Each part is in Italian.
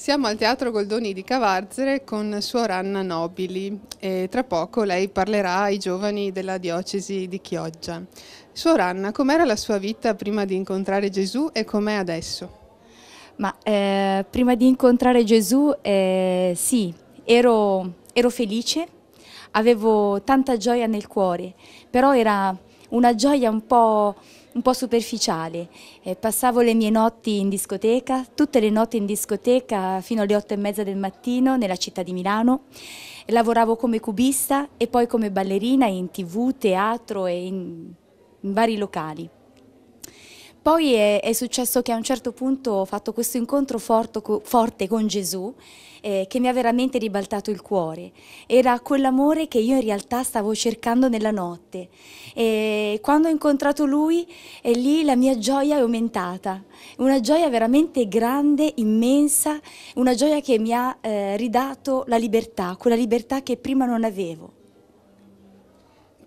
Siamo al Teatro Goldoni di Cavarzere con Suor Anna Nobili e tra poco lei parlerà ai giovani della diocesi di Chioggia. Suor Anna, com'era la sua vita prima di incontrare Gesù e com'è adesso? Ma, eh, prima di incontrare Gesù, eh, sì, ero, ero felice, avevo tanta gioia nel cuore, però era una gioia un po' un po' superficiale. Eh, passavo le mie notti in discoteca, tutte le notti in discoteca fino alle otto e mezza del mattino nella città di Milano. Lavoravo come cubista e poi come ballerina in tv, teatro e in, in vari locali. Poi è, è, successo che a un certo punto ho fatto questo incontro forto, forte con Gesù eh, che mi ha veramente ribaltato il cuore. Era quell'amore che io in realtà stavo cercando nella notte. E quando ho incontrato lui, e eh, lì la mia gioia è aumentata. Una gioia veramente grande, immensa, una gioia che mi ha eh, ridato la libertà, quella libertà che prima non avevo.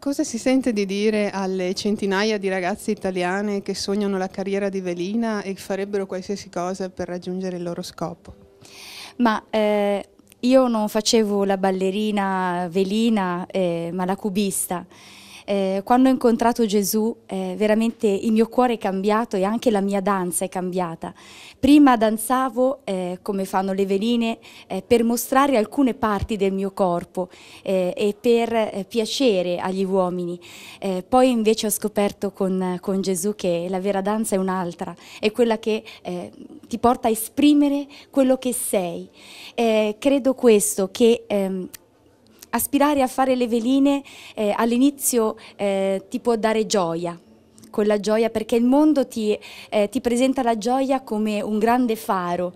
Cosa si sente di dire alle centinaia di ragazze italiane che sognano la carriera di Velina e farebbero qualsiasi cosa per raggiungere il loro scopo? Ma eh, io non facevo la ballerina Velina, eh, ma la cubista. Eh, quando ho incontrato Gesù, eh, veramente il mio cuore è cambiato e anche la mia danza è cambiata. Prima danzavo, eh, come fanno le veline, eh, per mostrare alcune parti del mio corpo eh, e per eh, piacere agli uomini. poi invece ho scoperto con, con, Gesù che la vera danza è un'altra, è quella che ti porta a esprimere quello che sei. credo questo, che ehm, aspirare a fare le veline eh, all'inizio eh, ti può dare gioia, quella gioia perché il mondo ti, eh, ti, presenta la gioia come un grande faro,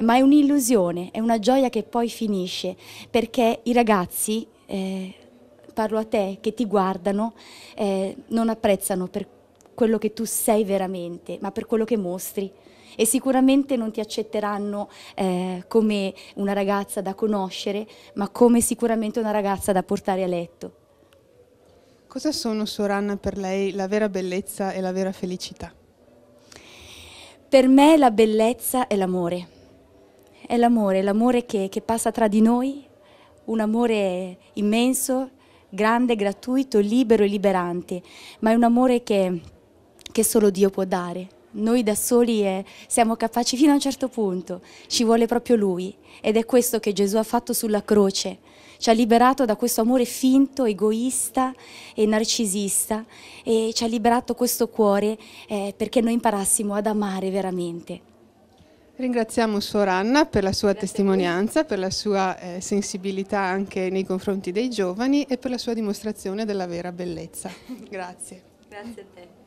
ma è un'illusione, è una gioia che poi finisce perché i ragazzi, eh, parlo a te, che ti guardano, eh, non apprezzano per quello che tu sei veramente, ma per quello che mostri e sicuramente non ti accetteranno eh, come una ragazza da conoscere, ma come sicuramente una ragazza da portare a letto. Cosa sono, Soranna, per lei la vera bellezza e la vera felicità? Per me la bellezza è l'amore. È l'amore, l'amore che, che passa tra di noi, un amore immenso, grande, gratuito, libero e liberante, ma è un amore che, che solo Dio può dare noi da soli è, siamo capaci fino a un certo punto, ci vuole proprio Lui ed è questo che Gesù ha fatto sulla croce, ci ha liberato da questo amore finto, egoista e narcisista e ci ha liberato questo cuore eh, perché noi imparassimo ad amare veramente. Ringraziamo Suor Anna per la sua Grazie testimonianza, per la sua eh, sensibilità anche nei confronti dei giovani e per la sua dimostrazione della vera bellezza. Grazie. Grazie a te.